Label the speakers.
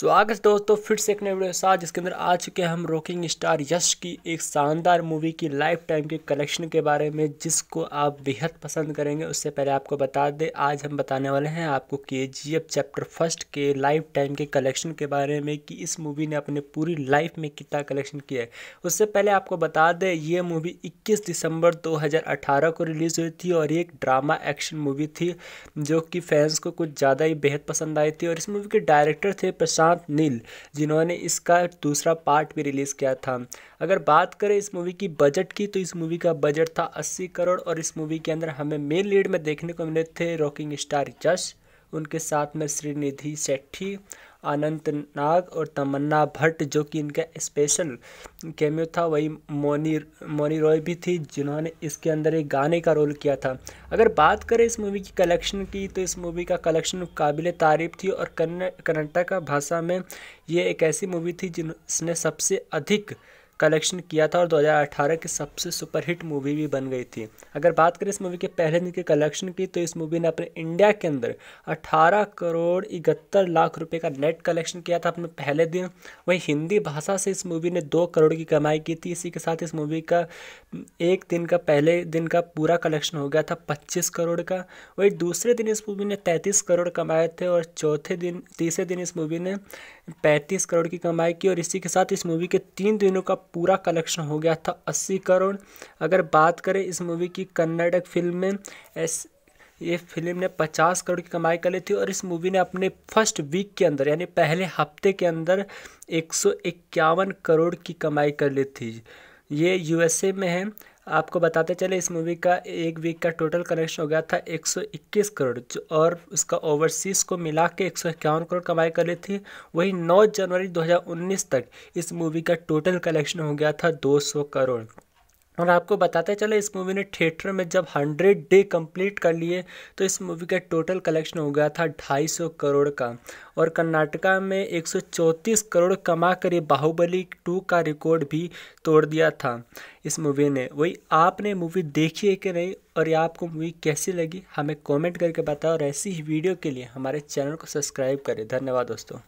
Speaker 1: स्वागत तो दोस्तों फिर से एक नए वीडियो साथ जिसके अंदर आ चुके हैं हम रॉकिंग स्टार यश की एक शानदार मूवी की लाइफ टाइम के कलेक्शन के बारे में जिसको आप बेहद पसंद करेंगे उससे पहले आपको बता दें आज हम बताने वाले हैं आपको K G F chapter first के लाइफ टाइम के कलेक्शन के बारे में कि इस मूवी ने अपने पूरी लाइफ में कितना कलेक्शन किया है उससे पहले आपको बता दें ये मूवी इक्कीस दिसंबर दो को रिलीज़ हुई थी और एक ड्रामा एक्शन मूवी थी जो कि फैंस को कुछ ज़्यादा ही बेहद पसंद आई थी और इस मूवी के डायरेक्टर थे प्रशांत श्रीकांत नील जिन्होंने इसका दूसरा पार्ट भी रिलीज़ किया था अगर बात करें इस मूवी की बजट की तो इस मूवी का बजट था अस्सी करोड़ और इस मूवी के अंदर हमें मेन लीड में देखने को मिले थे रॉकिंग स्टार जश उनके साथ में श्रीनिधि सेठी अनंत नाग और तमन्ना भट्ट जो कि इनका स्पेशल कैमियो था वही मोनी मोनी रॉय भी थी जिन्होंने इसके अंदर एक गाने का रोल किया था अगर बात करें इस मूवी की कलेक्शन की तो इस मूवी का कलेक्शन काबिल तारीफ थी और कर्नाटका भाषा में ये एक ऐसी मूवी थी जिसने सबसे अधिक कलेक्शन किया था और 2018 की सबसे सुपरहिट मूवी भी बन गई थी अगर बात करें इस मूवी के पहले दिन के कलेक्शन की तो इस मूवी ने अपने इंडिया के अंदर 18 करोड़ इकहत्तर लाख रुपए का नेट कलेक्शन किया था अपने पहले दिन वहीं हिंदी भाषा से इस मूवी ने दो करोड़ की कमाई की थी इसी के साथ इस मूवी का एक दिन का पहले दिन का पूरा कलेक्शन हो गया था पच्चीस करोड़ का वहीं दूसरे दिन इस मूवी ने तैंतीस करोड़ कमाए थे और चौथे दिन तीसरे दिन इस मूवी ने पैंतीस करोड़ की कमाई की और इसी के साथ इस मूवी के तीन दिनों का पूरा कलेक्शन हो गया था अस्सी करोड़ अगर बात करें इस मूवी की कन्नड़ फिल्म में एस ये फिल्म ने 50 करोड़ की कमाई कर ली थी और इस मूवी ने अपने फर्स्ट वीक के अंदर यानी पहले हफ्ते के अंदर एक करोड़ की कमाई कर ली थी ये यूएसए में है आपको बताते चले इस मूवी का एक वीक का टोटल कलेक्शन हो गया था 121 करोड़ और उसका ओवरसीज़ को मिला के एक करोड़ कमाई कर ली थी वही 9 जनवरी 2019 तक इस मूवी का टोटल कलेक्शन हो गया था 200 करोड़ और आपको बताते चले इस मूवी ने थिएटर में जब हंड्रेड डे कंप्लीट कर लिए तो इस मूवी का टोटल कलेक्शन हो गया था ढाई सौ करोड़ का और कर्नाटका में एक सौ चौंतीस करोड़ कमा कर ये बाहुबली टू का रिकॉर्ड भी तोड़ दिया था इस मूवी ने वही आपने मूवी देखी है कि नहीं और ये आपको मूवी कैसी लगी हमें कॉमेंट करके बताओ और ऐसी ही वीडियो के लिए हमारे चैनल को सब्सक्राइब करें धन्यवाद दोस्तों